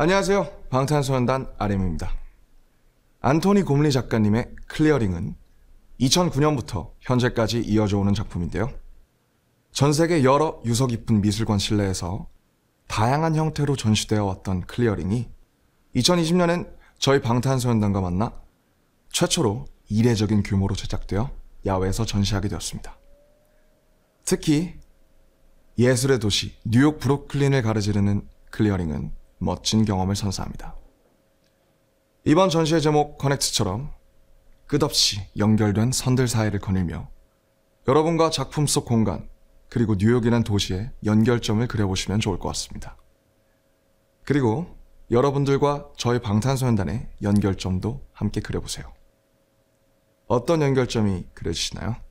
안녕하세요. 방탄소년단 RM입니다. 안토니 곰리 작가님의 클리어링은 2009년부터 현재까지 이어져 오는 작품인데요. 전 세계 여러 유서 깊은 미술관 실내에서 다양한 형태로 전시되어 왔던 클리어링이 2020년엔 저희 방탄소년단과 만나 최초로 이례적인 규모로 제작되어 야외에서 전시하게 되었습니다. 특히 예술의 도시 뉴욕 브루클린을 가르지르는 클리어링은 멋진 경험을 선사합니다. 이번 전시의 제목 커넥트처럼 끝없이 연결된 선들 사이를 거닐며 여러분과 작품 속 공간 그리고 뉴욕이란 도시의 연결점을 그려보시면 좋을 것 같습니다. 그리고 여러분들과 저희 방탄소년단의 연결점도 함께 그려보세요. 어떤 연결점이 그려지시나요?